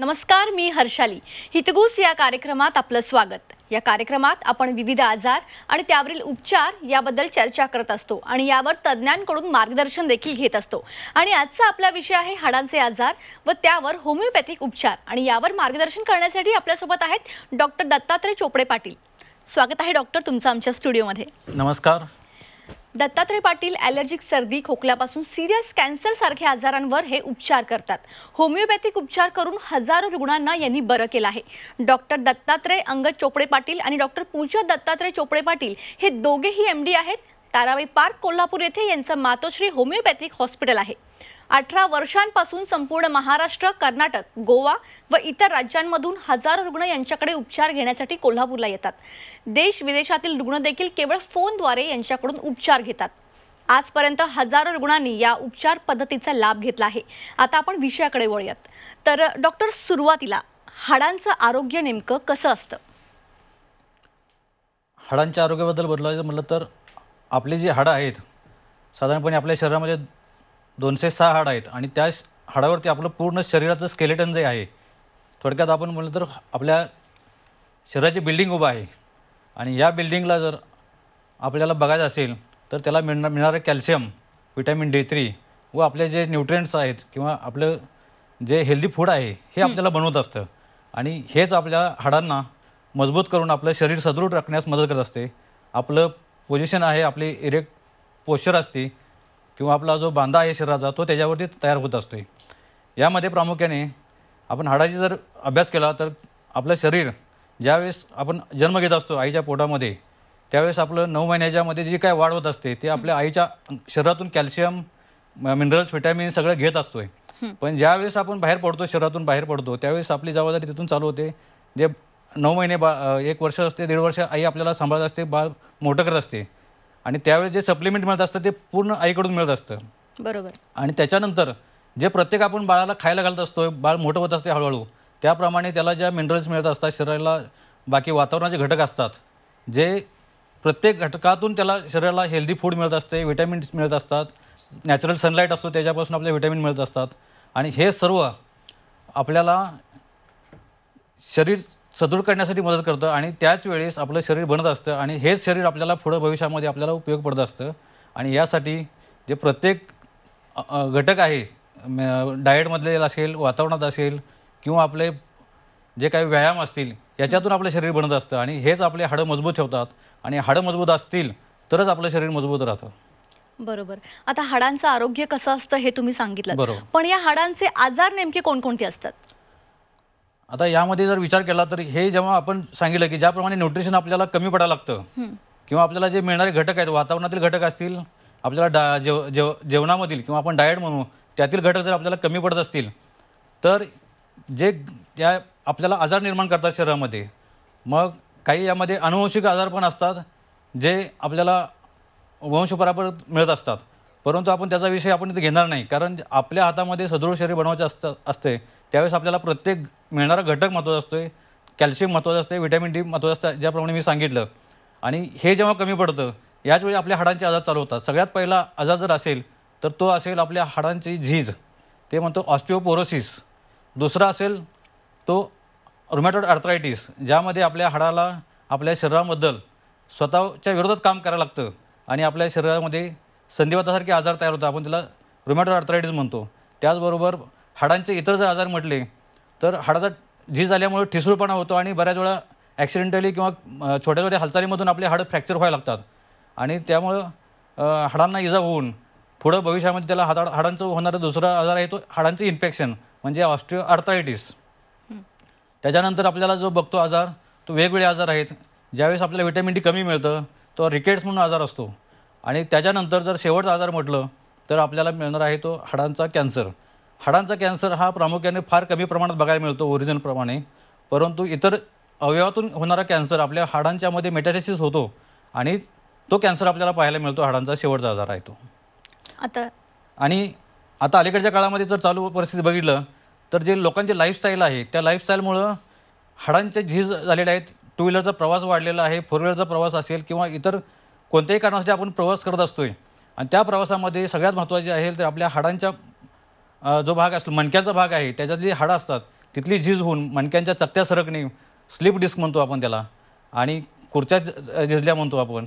नमस्कार मी हर्षाली हितगूस या कार्यक्रमात आपलं स्वागत या कार्यक्रमात आपण विविध आजार आणि त्यावरील उपचार याबद्दल चर्चा करत असतो आणि यावर तज्ज्ञांकडून मार्गदर्शन देखील घेत असतो आणि आजचा आपला विषय आहे हाडांचे आजार व त्यावर होमिओपॅथिक उपचार आणि यावर मार्गदर्शन करण्यासाठी आपल्यासोबत आहेत डॉक्टर दत्तात्रय चोपडे पाटील स्वागत आहे डॉक्टर तुमचं आमच्या स्टुडिओमध्ये नमस्कार दत्तात्रय पाटील ॲलर्जिक सर्दी खोकल्यापासून सिरियस कॅन्सर सारख्या आजारांवर हे उपचार करतात होमिओपॅथिक उपचार करून हजारो रुग्णांना यांनी बरं केलं आहे डॉक्टर दत्तात्रय अंगद चोपडे पाटील आणि डॉक्टर पूजा दत्तात्रय चोपडे पाटील हे दोघेही एम डी आहेत ताराबाई पार्क कोल्हापूर येथे यांचं मातोश्री होमिओपॅथिक हॉस्पिटल आहे अठरा वर्षांपासून संपूर्ण महाराष्ट्र कर्नाटक गोवा व इतर राज्यांमधून हजारो रुग्ण यांच्याकडे उपचार घेण्यासाठी कोल्हापूरला येतात देश विदेशातील रुग्ण देखील केवळ फोनद्वारे यांच्याकडून उपचार घेतात आजपर्यंत हजारो रुग्णांनी या उपचार पद्धतीचा लाभ घेतला आहे आता आपण विषयाकडे वळूयात तर डॉक्टर सुरुवातीला हाडांचं आरोग्य नेमकं कसं असतं हाडांच्या आरोग्याबद्दल बोलायचं म्हटलं तर आपली जे हाडं आहेत साधारणपणे आपल्या शरीरामध्ये दोनशे सहा हाड आहेत आणि त्या हाडावरती आपलं पूर्ण शरीराचं स्केलेटन जे आहे थोडक्यात आपण म्हणलं तर आपल्या शरीराची बिल्डिंग उभं आहे आणि या बिल्डिंगला जर आपल्याला बघायचं असेल तर त्याला मिळणार मिळणारं कॅल्शियम विटॅमिन डे थ्री व आपले जे न्यूट्रियंट्स आहेत किंवा आपलं जे हेल्दी फूड आहे हे आपल्याला बनवत असतं आणि हेच आपल्या हाडांना मजबूत करून आपलं शरीर सदृढ राखण्यास मदत करत असते आपलं पोझिशन आहे आपली इरेक्ट पोश्चर असते किंवा आपला जो बांधा आहे शरीराचा तो त्याच्यावरती तयार होत असतो यामध्ये प्रामुख्याने आपण हाडाची जर अभ्यास केला तर आपलं शरीर ज्यावेळेस आपण जन्म घेत असतो आईच्या पोटामध्ये त्यावेळेस आपलं नऊ महिन्याच्यामध्ये जी काय वाढ होत असते ते आपल्या आईच्या शरीरातून कॅल्शियम मिनरल्स व्हिटॅमिन सगळं घेत असतो पण ज्यावेळेस आपण बाहेर पडतो शरीरातून बाहेर पडतो त्यावेळेस आपली जबाबदारी तिथून चालू होते जे नऊ महिने बा एक वर्ष असते दीड वर्ष आई आपल्याला सांभाळत असते बाळ मोठं करत असते आणि त्यावेळेस जे सप्लिमेंट मिळत असतं ते पूर्ण आईकडून मिळत असतं बरोबर आणि त्याच्यानंतर जे प्रत्येक आपण बाळाला खायला घालत असतो बाळ मोठं होत असते हळूहळू त्याप्रमाणे त्याला ज्या मिनरल्स मिळत असतात शरीराला बाकी वातावरणाचे घटक असतात जे प्रत्येक घटकातून त्याला शरीराला हेल्दी फूड मिळत असते विटॅमिन्स मिळत असतात नॅचरल सनलाईट असतो त्याच्यापासून आपल्याला विटॅमिन मिळत असतात आणि हे सर्व आपल्याला शरीर सदृढ करण्यासाठी मदत करतं आणि त्याच वेळेस आपलं शरीर बनत असतं आणि हेच शरीर आपल्याला पुढं भविष्यामध्ये आपल्याला उपयोग पडत असतं आणि यासाठी जे प्रत्येक घटक आहे डाएटमधले असेल वातावरणात असेल किंवा आपले जे काही व्यायाम असतील याच्यातून आपलं शरीर बनत असतं आणि हेच आपले हाडं मजबूत ठेवतात आणि हाडं मजबूत असतील तरच आपलं शरीर मजबूत राहतं बरोबर आता हाडांचं आरोग्य कसं असतं हे तुम्ही सांगितलं पण या हाडांचे आजार नेमके कोणकोणते असतात आता यामध्ये जर विचार केला तर हे जेव्हा आपण सांगितलं की ज्याप्रमाणे न्यूट्रिशन आपल्याला कमी पडा लागतं किंवा आपल्याला जे मिळणारे घटक आहेत वातावरणातील घटक असतील आपल्याला डा जेव जेव जेवणामधील किंवा आपण डाएट म्हणू त्यातील घटक जर आपल्याला कमी पडत असतील तर जे त्या आपल्याला आजार निर्माण करतात शरीरामध्ये मग काही यामध्ये अनुवंशिक आजार पण असतात जे आपल्याला वंशपरापर मिळत असतात परंतु आपण त्याचा विषय आपण इथे घेणार नाही कारण आपल्या हातामध्ये सदृढ शरीर बनवायचे असतं असते त्यावेळेस आपल्याला प्रत्येक मिळणारा घटक महत्त्वाचा असतो आहे कॅल्शियम महत्त्वाचं असते व्हिटॅमिन डी महत्त्वाचं असतं ज्याप्रमाणे मी सांगितलं आणि हे जेव्हा कमी पडतं याचवेळी आपल्या हाडांचे आजार चालू होतात सगळ्यात पहिला आजार जर असेल तर तो असेल आपल्या हाडांची झीज ते म्हणतो ऑस्टिओपोरोसिस दुसरा असेल तो रोमॅटोड अर्थरायटीस ज्यामध्ये आपल्या हाडाला आपल्या शरीराबद्दल स्वतःच्या विरोधात काम करायला लागतं आणि आपल्या शरीरामध्ये संधिवातासारखे आजार तयार होतात आपण त्याला रोमॅटोड अर्थरायटीस म्हणतो त्याचबरोबर हाडांचे इतर जर आजार म्हटले तर हाडाचा झीज झाल्यामुळे ठिसूळपणा होतो आणि बऱ्याच वेळा ॲक्सिडेंटली किंवा छोट्या छोट्या हालचालीमधून आपले हाड फ्रॅक्चर व्हायला लागतात आणि त्यामुळं हाडांना इजा होऊन पुढं भविष्यामध्ये त्याला हाडा हाडांचं होणारा दुसरा आजार आहे तो हाडांचं इन्फेक्शन म्हणजे ऑस्ट्रिओ आर्थरायटिस त्याच्यानंतर आपल्याला जो बघतो आजार तो वेगवेगळे आजार आहेत ज्यावेळेस आपल्याला व्हिटॅमिन डी कमी मिळतं तो रिकेट्स म्हणून आजार असतो आणि त्याच्यानंतर जर शेवटचा आजार म्हटलं तर आपल्याला मिळणार आहे तो हाडांचा कॅन्सर हाडांचा कॅन्सर हा प्रामुख्याने फार कमी प्रमाणात बघायला मिळतो प्रमाणे परंतु इतर अवयवातून होणारा कॅन्सर आपल्या हाडांच्यामध्ये मेटाटेसिस होतो आणि तो कॅन्सर आपल्याला पाहायला मिळतो हाडांचा शेवटचा आजार आहे तो आता आणि आता अलीकडच्या काळामध्ये जर चालू परिस्थिती बघितलं तर जे लोकांची लाईफस्टाईल आहे त्या लाईफस्टाईलमुळं हाडांचे झीज झालेले आहेत टू व्हीलरचा प्रवास वाढलेला आहे फोर व्हीलरचा प्रवास असेल किंवा इतर कोणत्याही कारणासाठी आपण प्रवास करत असतोय आणि त्या प्रवासामध्ये सगळ्यात महत्त्वाचे आहे तर आपल्या हाडांच्या जो भाग असतो मणक्याचा भाग आहे त्याच्यातली हाडं असतात तिथली झीज होऊन मणक्यांच्या चकत्या सरकणे स्लिप डिस्क म्हणतो आपण त्याला आणि खुर्च्या झिजल्या म्हणतो आपण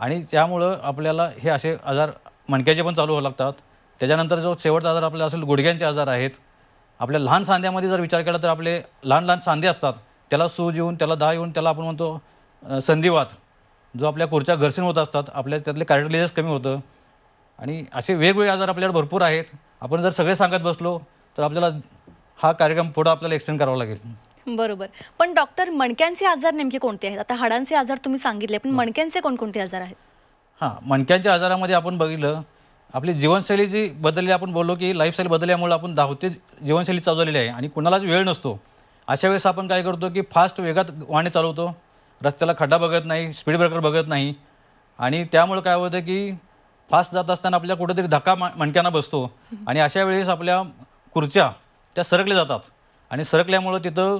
आणि त्यामुळं आपल्याला हे असे आजार मणक्याचे पण चालू होऊ लागतात त्याच्यानंतर जो शेवटचा आजार आपल्याला असेल गुडघ्यांचे आजार आहेत आपल्या लहान सांध्यामध्ये जर विचार केला तर आपले लहान लहान सांधे असतात त्याला सूज येऊन त्याला दहा येऊन त्याला आपण म्हणतो संधिवात जो आपल्या खुर्च्या घर्षण होत असतात आपल्या त्यातले कार्टिलेजेस कमी होतं आणि असे वेगवेगळे आजार आपल्याकडे भरपूर आहेत आपण जर सगळे सांगत बसलो तर आपल्याला हा कार्यक्रम पुढे आपल्याला एक्सटेंड करावा लागेल बरोबर पण डॉक्टर मणक्यांचे आजार नेमके कोणते आहेत आता हाडांचे आजार तुम्ही सांगितले पण मणक्यांचे कोणकोणते आजार आहेत हां मणक्यांच्या आजारामध्ये आपण बघितलं आपली जीवनशैली जी बदलली आपण बोललो की लाईफस्टाईल बदलल्यामुळे आपण धावते जीवनशैली चालवलेली आहे आणि कुणालाच वेळ नसतो अशा वेळेस आपण काय करतो की फास्ट वेगात वाहने चालवतो रस्त्याला खड्डा बघत नाही स्पीड ब्रेकर बघत नाही आणि त्यामुळे काय होतं की फास्ट जात असताना आपल्या कुठेतरी धक्का मणक्यांना बसतो आणि अशा वेळेस आपल्या खुर्च्या त्या सरकल्या जातात आणि सरकल्यामुळं तिथं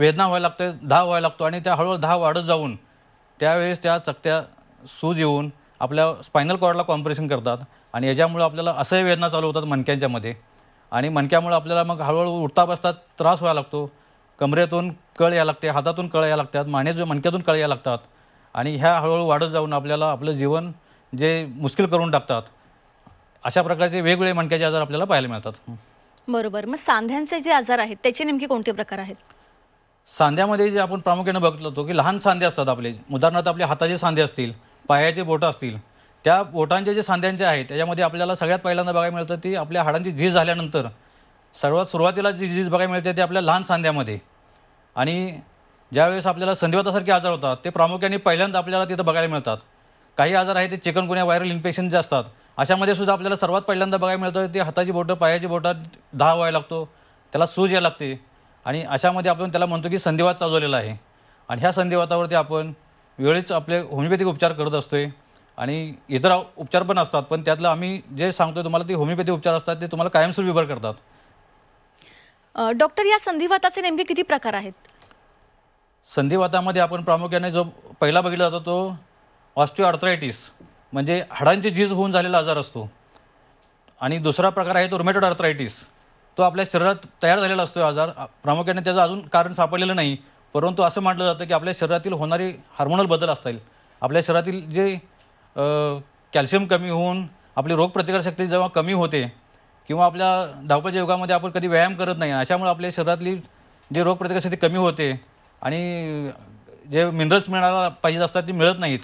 वेदना व्हायला लागते धाव व्हायला लागतो आणि त्या हळूहळू धाव वाढत जाऊन त्यावेळेस त्या चकत्या सूज येऊन आपल्या स्पायनल कॉर्डला कॉम्प्रेशन करतात आणि याच्यामुळं आपल्याला असंही वेदना चालू होतात मणक्यांच्यामध्ये आणि मणक्यामुळं आपल्याला मग हळूहळू उठता बसतात त्रास व्हायला लागतो कमरेतून कळ या लागते हातातून कळ या लागतात मानेज मणक्यातून कळ या लागतात आणि ह्या हळूहळू वाढत जाऊन आपल्याला आपलं जीवन जे मुश्किल करून टाकतात अशा प्रकारचे वेगवेगळे मणक्याचे आजार आपल्याला पाहायला मिळतात बरोबर मग सांध्यांचे जे आजार आहेत त्याचे नेमके कोणते प्रकार आहेत सांध्यामध्ये जे आपण प्रामुख्याने बघितलं होतो की लहान सांधे असतात आपले उदाहरणार्थ आपले हाताचे सांधे असतील पायाचे बोटं असतील त्या बोटांचे जे सांध्यांचे आहेत त्याच्यामध्ये आपल्याला सगळ्यात पहिल्यांदा बघायला मिळतं ती आपल्या हाडांची झीज झाल्यानंतर सर्वात सुरुवातीला जी झीज बघायला मिळते ती आपल्या लहान सांध्यामध्ये आणि ज्यावेळेस आपल्याला संधिवातासारखे आजार होतात ते प्रामुख्याने पहिल्यांदा आपल्याला तिथं बघायला मिळतात काही आजार आहेत ते चिकनगुन्या व्हायरल इन्फेक्शन जे असतात अशामध्ये सुद्धा आपल्याला सर्वात पहिल्यांदा बघायला मिळतं ते हाताची बोटं पायाची बोटात दहा व्हायला लागतो त्याला सूज यायला लागते आणि अशामध्ये आपण त्याला म्हणतो की संधिवात चालवलेला आहे आणि ह्या संधिवातावरती आपण वेळीच आपले होमिओपॅथिक उपचार करत असतोय आणि इतर उपचार पण असतात पण त्यातलं आम्ही जे सांगतो तुम्हाला ते होमिओपॅथी उपचार असतात ते तुम्हाला कायमस्वरूपी बरं करतात डॉक्टर या संधिवाताचे नेमके किती प्रकार आहेत संधिवातामध्ये आपण प्रामुख्याने जो पहिला बघितला जातो तो ऑस्टिओआर्थरायटिस म्हणजे हाडांची झीज होऊन झालेला आजार असतो आणि दुसरा प्रकार आहे तो रोमॅटोड आर्थरायटिस तो आपल्या शरीरात तयार झालेला असतो आजार प्रामुख्याने त्याचं अजून कारण सापडलेलं नाही परंतु असं म्हटलं जातं की आपल्या शरीरातील होणारे हार्मोनल बदल असतील आपल्या शरीरातील जे कॅल्शियम कमी होऊन आपली रोगप्रतिकारशक्ती जेव्हा कमी होते किंवा आपल्या धावपाच्या योगामध्ये आपण कधी व्यायाम करत नाही अशामुळे आपल्या शरीरातली जे रोगप्रतिकारशक्ती कमी होते आणि जे मिनरल्स मिळायला पाहिजे असतात ते मिळत नाहीत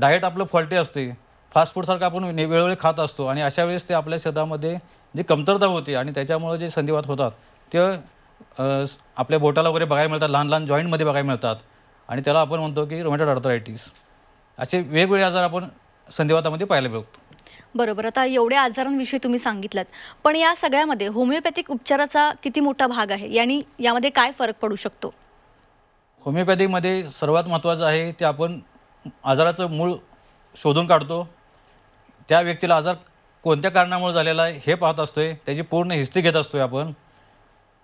डाएट आपलं फॉल्टी असते फास्ट फूडसारखं आपण वेळोवेळी खात असतो आणि अशा वेळेस ते आपल्या शरीरामध्ये जी कमतरता होते आणि त्याच्यामुळे जे संधिवात होतात ते आपल्या बोटाला वगैरे बघायला मिळतात लहान लहान जॉईंटमध्ये बघायला मिळतात आणि त्याला आपण म्हणतो की रोमॅटॉड अर्थरायटीस असे वेगवेगळे आजार आपण संधिवातामध्ये पाहायला मिळतो बरोबर आता एवढ्या आजारांविषयी तुम्ही सांगितलं पण या सगळ्यामध्ये होमिओपॅथिक उपचाराचा किती मोठा भाग आहे आणि यामध्ये काय फरक पडू शकतो होमिओपॅथीमध्ये सर्वात महत्त्वाचं आहे ते आपण आजाराचं मूळ शोधून काढतो त्या व्यक्तीला आजार कोणत्या कारणामुळे झालेला आहे हे पाहत असतो आहे त्याची पूर्ण हिस्ट्री घेत असतो आहे आपण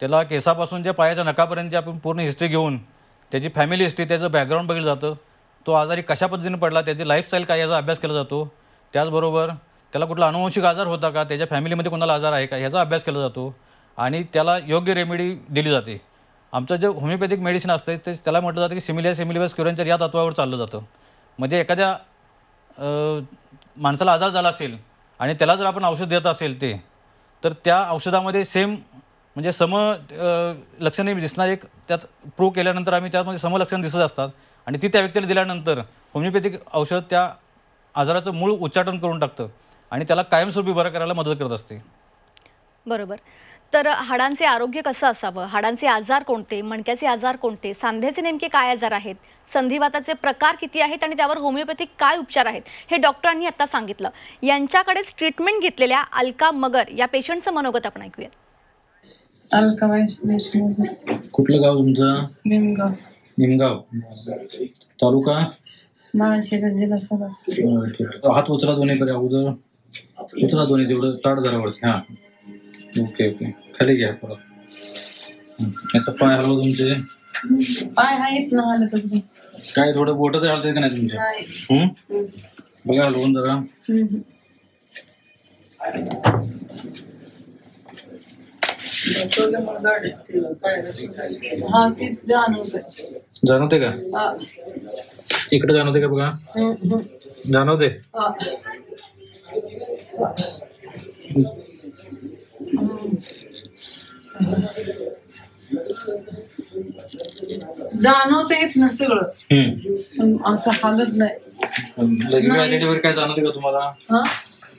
त्याला केसापासून ज्या पायाच्या नकापर्यंतची आपण पूर्ण हिस्ट्री घेऊन त्याची फॅमिली हिस्ट्री त्याचं बॅकग्राऊंड बघितलं जातं तो आजारी कशा पद्धतीने पडला त्याची लाईफस्टाईल काय याचा अभ्यास केला जातो त्याचबरोबर त्याला कुठला अनुवंशिक आजार होता का त्याच्या फॅमिलीमध्ये कोणाला आजार आहे का ह्याचा अभ्यास केला जातो आणि त्याला योग्य रेमेडी दिली जाते आमचं जे होमिओपॅथिक मेडिसिन असतं ते त्याला म्हटलं जातं की सिमिलिया सिमिलिबस क्युरेंचर या तत्वावर चाललं जातं म्हणजे एखाद्या माणसाला आजार झाला असेल आणि त्याला जर आपण औषध देत असेल ते तर त्या औषधामध्ये सेम म्हणजे सम लक्षणे दिसणार एक त्यात प्रूव्ह केल्यानंतर आम्ही त्यामध्ये सम लक्षण दिसत असतात आणि ती त्या व्यक्तीला दिल्यानंतर होमिओपॅथिक औषध त्या आजाराचं मूळ उच्चाटन करून टाकतं आणि त्याला कायमस्वरूपी बरं करायला मदत करत असते बरोबर तर हाडांचे आरोग्य कसं असावं हाडांचे आजार कोणते मणक्याचे आजार कोणते सांध्याचे नेमके काय आजार आहेत संधिवाताचे प्रकार किती आहेत आणि त्यावर होमिओपॅथिक काय उपचार आहेत हे डॉक्टरांनी आता सांगितलं यांच्याकडेच ट्रीटमेंट घेतलेल्या अलका मगर या पेशंटचं मनोगत आपण ऐकूयात अलका कुठलं गाव तुमचं तालुका हात उचला दोन्ही अगोदर उचला दोन्ही तेवढं ताट हा ओके ओके खाली घ्या परत आता पाय हलव तुमचे पाय आहेत ना काय थोडं बोट तर हलते का नाही तुमचे बघा हलवून जरा जाणवते का इकडे जाणवते का बघा जाणवते जाणवता येत ना सगळं पण असं हालत नाही लघवी आलेली वगैरे काय जाणवते का तुम्हाला हा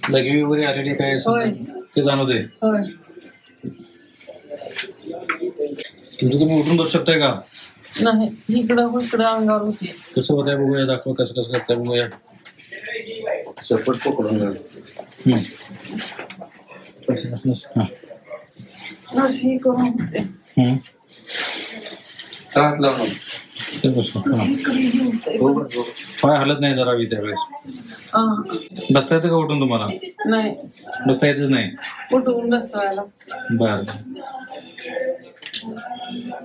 लघवी वगैरे आलेली काय होय. ते जाणवते होय तुमचं तुम्ही उठून बसू शकताय का नाही इकडं इकडं अंगावर होती कसं होत आहे बघूया दाखवा कसं कसं करताय बघूया सपोर्ट पकडून हम्म. त्रास ते पाय हलत नाही जरा बी त्यावेळेस बसता येतं का उठून तुम्हाला नाही बसता येतच नाही उठून बसवायला बर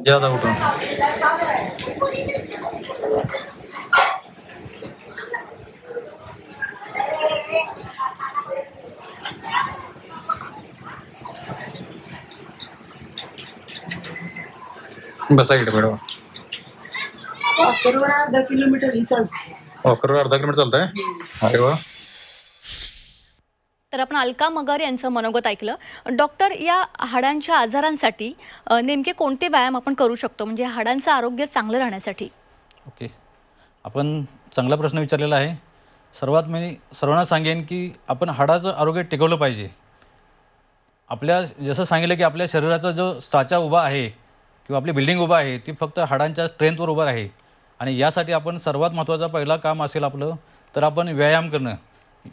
ज्यादा उठून बसा किलोमीटर तर आपण अलका मगर यांचं मनोगत ऐकलं डॉक्टर या हाडांच्या आजारांसाठी नेमके कोणते व्यायाम आपण करू शकतो म्हणजे हाडांचं आरोग्य चांगलं राहण्यासाठी ओके आपण चांगला प्रश्न विचारलेला आहे सर्वात मी सर्वांना सांगेन की आपण हाडाचं आरोग्य टिकवलं पाहिजे आपल्या जसं सांगितलं की आपल्या शरीराचा जो साचा उभा आहे किंवा आपली बिल्डिंग उभं आहे ती फक्त हाडांच्या स्ट्रेंथवर उभं आहे आणि यासाठी आपण सर्वात महत्त्वाचा पहिला काम असेल आपलं तर आपण व्यायाम करणं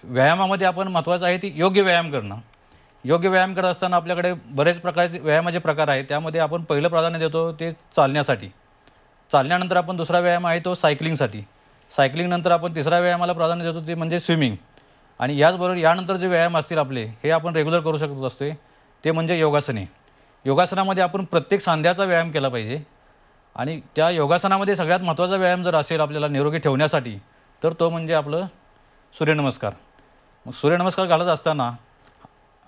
व्यायामामध्ये आपण महत्त्वाचं आहे ती योग्य व्यायाम करणं योग्य व्यायाम करत असताना आपल्याकडे बरेच प्रकारचे व्यायामाचे प्रकार आहेत त्यामध्ये आपण पहिलं प्राधान्य देतो ते चालण्यासाठी चालण्यानंतर आपण दुसरा व्यायाम आहे तो सायकलिंगसाठी सायकलिंगनंतर आपण तिसरा व्यायामाला प्राधान्य देतो ते म्हणजे स्विमिंग आणि याचबरोबर यानंतर जे व्यायाम असतील आपले हे आपण रेग्युलर करू शकत असते ते म्हणजे योगासने योगासनामध्ये आपण प्रत्येक सांध्याचा व्यायाम केला पाहिजे आणि त्या योगासनामध्ये सगळ्यात महत्त्वाचा व्यायाम जर असेल आपल्याला निरोगी ठेवण्यासाठी तर तो म्हणजे आपलं सूर्यनमस्कार मग सूर्यनमस्कार घालत असताना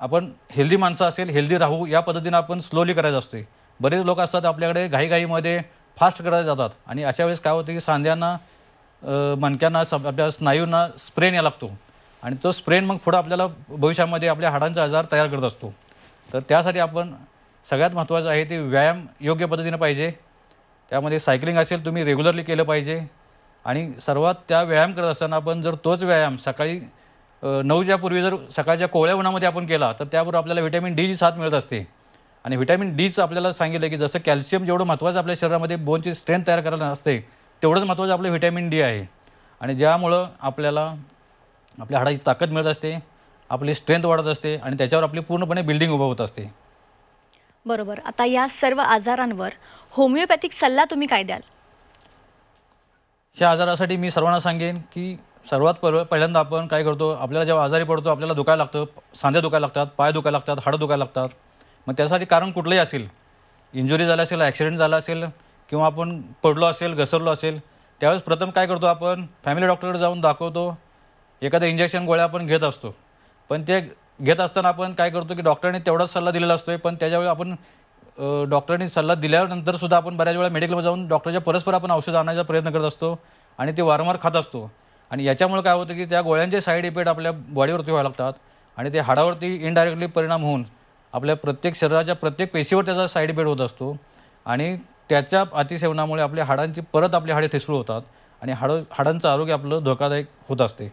आपण हेल्दी माणसं असेल हेल्दी राहू या पद्धतीनं आपण स्लोली करायचं असते बरेच लोक असतात आपल्याकडे घाईघाईमध्ये फास्ट करायला जातात आणि अशा वेळेस काय होतं की सांध्यांना मणक्यांना स आपल्या स्नायूंना स्प्रेन या लागतो आणि तो स्प्रेन मग पुढं आपल्याला भविष्यामध्ये आपल्या हाडांचा आजार तयार करत असतो तर त्यासाठी आपण सगळ्यात महत्त्वाचं आहे ते व्यायाम योग्य पद्धतीनं पाहिजे त्यामध्ये सायकलिंग असेल तुम्ही रेग्युलरली केलं पाहिजे आणि सर्वात त्या व्यायाम करत असताना आपण जर तोच व्यायाम सकाळी नऊच्या पूर्वी जर सकाळच्या कोवळ्या उन्हामध्ये आपण केला तर त्याबरोबर आपल्याला व्हिटॅमिन डीची साथ मिळत असते आणि व्हिटॅमिन डीचं आपल्याला सांगितलं की जसं कॅल्शियम जेवढं महत्त्वाचं आपल्या शरीरामध्ये बोनची स्ट्रेंथ तयार करायला असते तेवढंच महत्त्वाचं आपलं व्हिटॅमिन डी आहे आणि ज्यामुळं आपल्याला आपल्या हाडाची ताकद मिळत असते आपली स्ट्रेंथ वाढत असते आणि त्याच्यावर आपली पूर्णपणे बिल्डिंग उभं होत असते बरोबर आता या सर्व आजारांवर होमिओपॅथिक सल्ला तुम्ही काय द्याल या आजारासाठी मी सर्वांना सांगेन की सर्वात पहिल्यांदा आपण काय करतो आपल्याला जेव्हा आजारी पडतो आपल्याला दुखायला लागतं सांध्या दुखायला लागतात पाय दुखायला लागतात हाडं दुखायला लागतात मग त्यासाठी कारण कुठलंही असेल इंजुरी झाला असेल ॲक्सिडेंट झाला असेल किंवा आपण पडलो असेल घसरलो असेल त्यावेळेस प्रथम काय करतो आपण फॅमिली डॉक्टरकडे जाऊन दाखवतो एखादं इंजेक्शन गोळ्या आपण घेत असतो पण ते घेत असताना आपण काय करतो की डॉक्टरांनी तेवढाच सल्ला दिलेला असतो पण त्याच्यावेळी आपण डॉक्टरांनी सल्ला दिल्यानंतर सुद्धा आपण बऱ्याच वेळा मेडिकलवर जाऊन डॉक्टरच्या परस्पर आपण औषध आणण्याचा प्रयत्न करत असतो आणि ते वारंवार खात असतो आणि याच्यामुळे काय होतं की त्या गोळ्यांचे साईड इफेक्ट आपल्या बॉडीवरती व्हायला लागतात आणि ते हाडावरती इनडायरेक्टली परिणाम होऊन आपल्या प्रत्येक शरीराच्या प्रत्येक पेशीवर त्याचा साईड इफेक्ट होत असतो आणि त्याच्या अतिसेवनामुळे आपल्या हाडांची परत आपली हाडे ठिसूळ होतात आणि हाड हाडांचं आरोग्य आपलं धोकादायक होत असते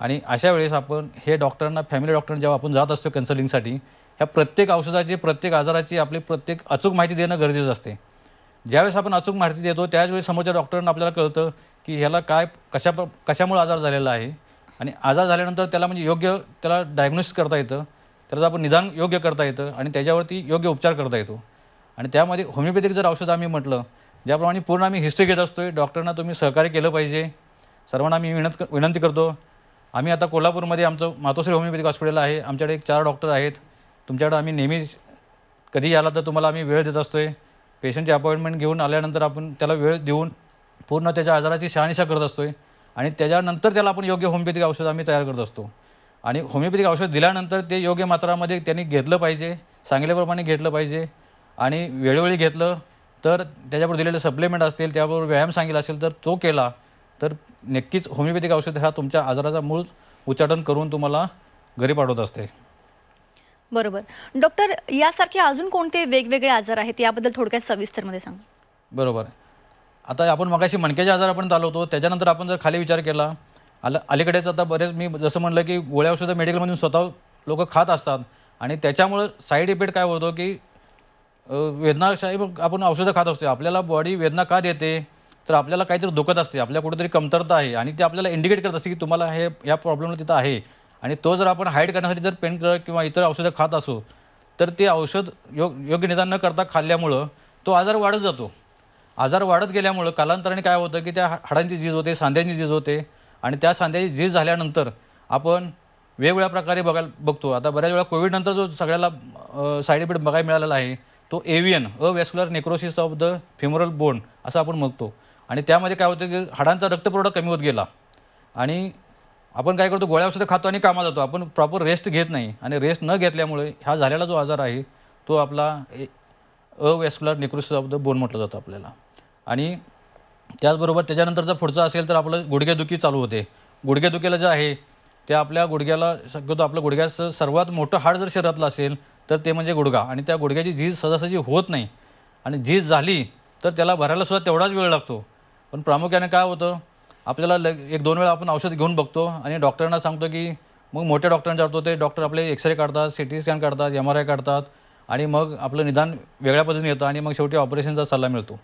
आणि अशा वेळेस आपण हे डॉक्टरांना फॅमिली डॉक्टर जेव्हा आपण जात असतो कन्सल्टिंगसाठी ह्या प्रत्येक औषधाची प्रत्येक आजाराची आपली प्रत्येक अचूक माहिती देणं गरजेचं असते ज्यावेळेस आपण अचूक माहिती देतो त्याचवेळेस समोरच्या डॉक्टरांना आपल्याला कळतं की ह्याला काय कशा कशामुळे आजार झालेला आहे आणि आजार झाल्यानंतर त्याला म्हणजे योग्य त्याला डायग्नोसिस करता येतं त्याचं आपण निदान योग्य करता येतं आणि त्याच्यावरती योग्य उपचार करता येतो आणि त्यामध्ये होमिओपॅथिक जर औषध आम्ही म्हटलं ज्याप्रमाणे पूर्ण आम्ही हिस्ट्री घेत असतो आहे डॉक्टरांना तुम्ही सहकार्य केलं पाहिजे सर्वांना आम्ही विनंत विनंती करतो आम्ही आता कोल्हापूरमध्ये आमचं मातोश्री होमिओपॅथिक हॉस्पिटल आहे आमच्याकडे एक चार डॉक्टर आहेत तुमच्याकडे आम्ही नेहमी कधी आला तर तुम्हाला आम्ही वेळ देत असतो आहे पेशंटची अपॉइंटमेंट घेऊन आल्यानंतर आपण त्याला वेळ देऊन पूर्ण त्याच्या आजाराची शहानिशा करत असतो आणि त्याच्यानंतर त्याला आपण योग्य होमिओपॅथिक औषध आम्ही तयार करत असतो आणि होमिओपॅथिक औषध दिल्यानंतर ते योग्य मात्रामध्ये त्यांनी घेतलं पाहिजे सांगितल्याप्रमाणे घेतलं पाहिजे आणि वेळोवेळी घेतलं तर त्याच्याबरोबर दिलेले सप्लिमेंट असतील त्याबरोबर व्यायाम सांगितला असेल तर तो केला तर नक्कीच होमिओपॅथिक औषध हा तुमच्या आजाराचा मूळ उच्चाटन करून तुम्हाला घरी पाठवत असते बरोबर डॉक्टर यासारखे अजून कोणते वेगवेगळे आजार आहेत याबद्दल थोडक्यात सविस्तरमध्ये सांग बरोबर आता आपण मगाशी मणक्याचे आजार आपण चालवतो त्याच्यानंतर आपण जर खाली विचार केला आलं अलीकडेच आता बरेच मी जसं म्हटलं की गोळ्या औषधं मेडिकलमधून स्वतः लोक खात असतात आणि त्याच्यामुळं साईड इफेक्ट काय होतो की वेदनाशाही आपण औषधं खात असतो आपल्याला बॉडी वेदना का देते तर आपल्याला काहीतरी दुखत असते आपल्या कुठेतरी कमतरता आहे आणि ते आपल्याला इंडिकेट करत असते की तुम्हाला हे या प्रॉब्लेमला तिथं आहे आणि तो जर आपण हाईड करण्यासाठी जर पेन किंवा इतर औषधं खात असो तर ते औषध योग योग्य निदान न करता खाल्ल्यामुळं तो आजार वाढत जातो आजार वाढत गेल्यामुळं कालांतराने काय होतं की त्या हाडांची झीज होते सांध्यांची झीज होते आणि त्या सांध्याची झीज झाल्यानंतर आपण वेगवेगळ्या प्रकारे बघायला बघतो आता बऱ्याच वेळा कोविडनंतर जो सगळ्याला साईड इफेक्ट बघायला मिळालेला आहे तो avian a necrosis of the femoral bone असं आपण बघतो आणि त्यामध्ये काय होतं की हाडांचा रक्तपुरवठा कमी होत गेला आणि आपण काय करतो गोळ्या औषधं खातो आणि कामाला जातो आपण प्रॉपर रेस्ट घेत नाही आणि रेस्ट न घेतल्यामुळे हा झालेला जो आजार आहे तो आपला ए निकृष्ट द बोन म्हटलं जातं आपल्याला आणि त्याचबरोबर त्याच्यानंतर जर पुढचं असेल तर आपलं गुडघेदुखी चालू होते गुडघेदुखीला जे आहे ते आपल्या गुडघ्याला शक्यतो आपलं गुडघ्याचं सर्वात मोठं हाड जर शरीरातलं असेल तर ते म्हणजे गुडघा आणि त्या गुडघ्याची झीज सहजासहजी होत नाही आणि झीज झाली तर त्याला भरायलासुद्धा तेवढाच वेळ लागतो पण प्रामुख्याने काय होतं आपल्याला लग एक दोन वेळा आपण औषध घेऊन बघतो आणि डॉक्टरांना सांगतो की मग मोठ्या डॉक्टरांच्या जातो ते डॉक्टर आपले एक्सरे काढतात सी टी स्कॅन काढतात एम आर आय काढतात आणि मग आपलं निदान वेगळ्या पद्धतीने येतं आणि मग शेवटी ऑपरेशनचा सल्ला मिळतो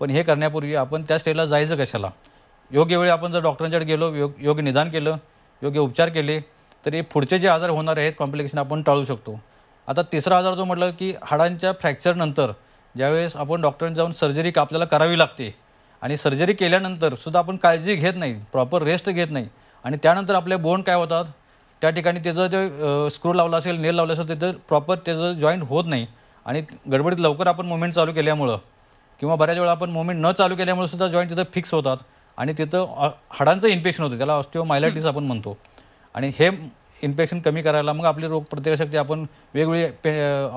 पण हे करण्यापूर्वी आपण त्या स्टेजला जायचं कशाला योग्य वेळी आपण जर डॉक्टरांच्याकडे गेलो योग योग्य निदान केलं योग्य उपचार केले तरी पुढचे जे आजार होणार आहेत कॉम्प्लिकेशन आपण टाळू शकतो आता तिसरा आजार जो म्हटलं की हाडांच्या फ्रॅक्चरनंतर ज्यावेळेस आपण डॉक्टरांनी जाऊन सर्जरी आपल्याला करावी लागते आणि सर्जरी केल्यानंतर सुद्धा आपण काळजी घेत नाही प्रॉपर रेस्ट घेत नाही आणि त्यानंतर आपले बोन काय होतात त्या ठिकाणी त्याचं जे स्क्रू लावला असेल नेल लावला असेल तिथं प्रॉपर त्याचं जॉईंट होत नाही आणि गडबडीत लवकर आपण मुवमेंट चालू केल्यामुळं किंवा बऱ्याच वेळा आपण मुवमेंट न चालू केल्यामुळे सुद्धा जॉईंट तिथं फिक्स होतात आणि तिथं हाडांचं इन्फेक्शन होतं त्याला मायलायटीस आपण म्हणतो आणि हे इन्फेक्शन कमी करायला मग आपली रोगप्रतिकारशक्ती आपण वेगवेगळी पे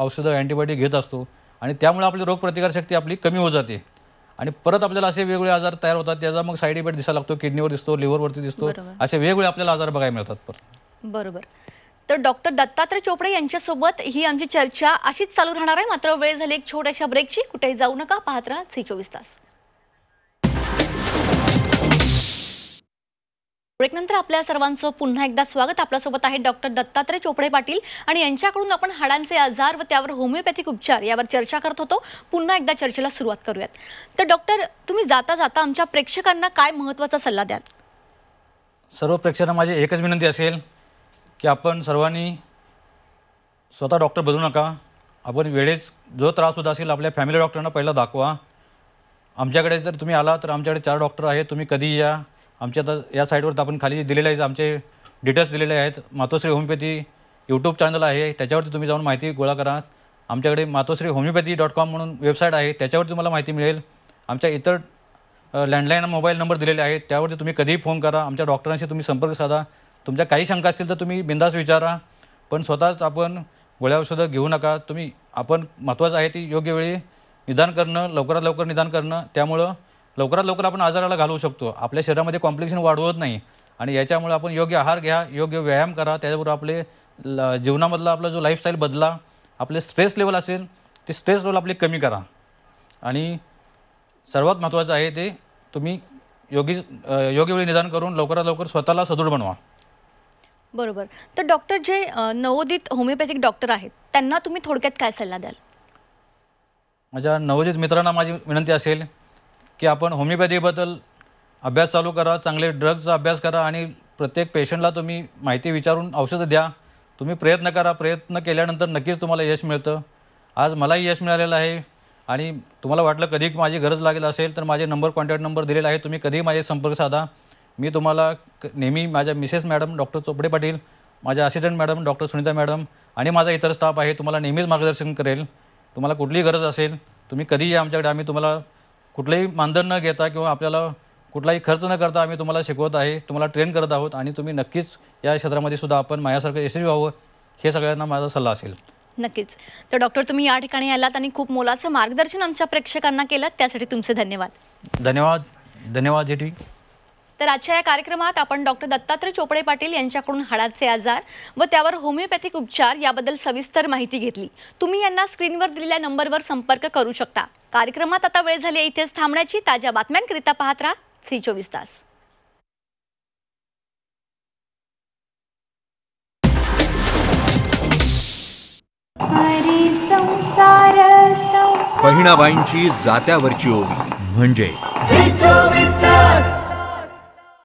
औषधं अँटीबायोटिक घेत असतो आणि त्यामुळे आपली रोगप्रतिकारशक्ती आपली कमी होत जाते आणि परत आपल्याला असे वेगवेगळे आजार तयार होतात त्याचा मग साईड इफेक्ट दिसायला लागतो किडनीवर दिसतो लिव्हरवरती दिसतो असे वेगवेगळे आपल्याला आजार बघायला मिळतात परत बरोबर तर डॉक्टर दत्तात्रय चोपडे यांच्यासोबत ही आमची चर्चा अशीच चालू राहणार आहे मात्र वेळ झाली एक छोट्याशा ब्रेकची कुठेही जाऊ नका पाहत राहा हे चोवीस तास ब्रेकनंतर आपल्या सर्वांचं पुन्हा एकदा स्वागत आपल्यासोबत आहे डॉक्टर दत्तात्रय चोपडे पाटील आणि यांच्याकडून आपण हाडांचे आजार व त्यावर होमिओपॅथिक उपचार यावर चर्चा करत होतो पुन्हा एकदा चर्चेला सुरुवात करूयात तर डॉक्टर तुम्ही जाता जाता आमच्या प्रेक्षकांना काय महत्त्वाचा सल्ला द्याल सर्व प्रेक्षकांना माझी एकच विनंती असेल की आपण सर्वांनी स्वतः डॉक्टर बदलू नका आपण वेळेस जो त्रास होत असेल आपल्या फॅमिली डॉक्टरांना पहिला दाखवा आमच्याकडे जर तुम्ही आला तर आमच्याकडे चार डॉक्टर आहेत तुम्ही कधी या आमच्या आता या साईटवर तर आपण खाली दिलेले आहेत आमचे डिटेल्स दिलेले आहेत मातोश्री होमिओपॅथी यूट्यूब चॅनल आहे त्याच्यावरती तुम्ही जाऊन माहिती गोळा करा आमच्याकडे मातोश्री होमिओपॅथी डॉट कॉम म्हणून वेबसाईट आहे त्याच्यावर तुम्हाला माहिती मिळेल आमच्या इतर लँडलाईन मोबाईल नंबर दिलेले आहेत त्यावरती तुम्ही कधीही फोन करा आमच्या डॉक्टरांशी तुम्ही संपर्क साधा तुमच्या काही शंका असतील तर तुम्ही बिंदास विचारा पण स्वतःच आपण गोळ्या औषधं घेऊ नका तुम्ही आपण महत्त्वाचं आहे ती योग्य वेळी निदान करणं लवकरात लवकर निदान करणं त्यामुळं लवकरात लवकर आपण आजाराला घालवू शकतो आपल्या शरीरामध्ये कॉम्प्लिकेशन वाढवत नाही आणि याच्यामुळे आपण योग्य आहार घ्या योग्य व्यायाम करा त्याच्याबरोबर आपले जीवनामधला आपला जो लाईफस्टाईल बदला आपले स्ट्रेस लेवल असेल ते स्ट्रेस लेवल आपले कमी करा आणि सर्वात महत्त्वाचं आहे ते तुम्ही योगी योग्य वेळी निदान करून लवकरात लवकर स्वतःला सदृढ बनवा बरोबर तर डॉक्टर जे नवोदित होमिओपॅथिक डॉक्टर आहेत त्यांना तुम्ही थोडक्यात काय सल्ला द्याल माझ्या नवोदित मित्रांना माझी विनंती असेल की आपण होमिओपॅथीबद्दल अभ्यास चालू करा चांगले ड्रग्जचा अभ्यास करा आणि प्रत्येक पेशंटला तुम्ही माहिती विचारून औषधं द्या तुम्ही प्रयत्न करा प्रयत्न केल्यानंतर नक्कीच तुम्हाला यश मिळतं आज मलाही यश मिळालेलं आहे आणि तुम्हाला वाटलं कधी माझी गरज लागेल असेल तर माझे नंबर कॉन्टॅक्ट नंबर दिलेला आहे तुम्ही कधीही माझे संपर्क साधा मी तुम्हाला नेहमी माझ्या Mrs madam doctor Chopde Patil माझ्या assistant madam doctor Sunita madam आणि माझा इतर स्टाफ आहे तुम्हाला नेहमीच मार्गदर्शन करेल तुम्हाला कुठलीही गरज असेल तुम्ही कधीही आमच्याकडे आम्ही तुम्हाला कुठलंही मानधन न घेता किंवा आपल्याला कुठलाही खर्च न करता आम्ही तुम्हाला शिकवत आहे तुम्हाला ट्रेन करत आहोत आणि तुम्ही नक्कीच या क्षेत्रामध्ये सुद्धा आपण माझ्यासारखं यशस्वी व्हावं हे सगळ्यांना माझा सल्ला असेल नक्कीच तर डॉक्टर तुम्ही या ठिकाणी आलात आणि खूप मोलाचं मार्गदर्शन आमच्या प्रेक्षकांना केलं त्यासाठी तुमचे धन्यवाद धन्यवाद धन्यवाद जेटी तर आजच्या या कार्यक्रमात आपण डॉक्टर दत्तात्रय चोपडे पाटील यांच्याकडून हाडाचे आजार व त्यावर होमिओपॅथिक उपचार याबद्दल सविस्तर माहिती घेतली तुम्ही यांना स्क्रीनवर दिलेल्या नंबरवर संपर्क करू शकता कार्यक्रमात आता वेळ झाली इथेच थांबण्याची ताज्या बातम्यांकरिता पाहत राहा सी चोवीस तास बहिणाबाईंची जात्यावरची ओवी म्हणजे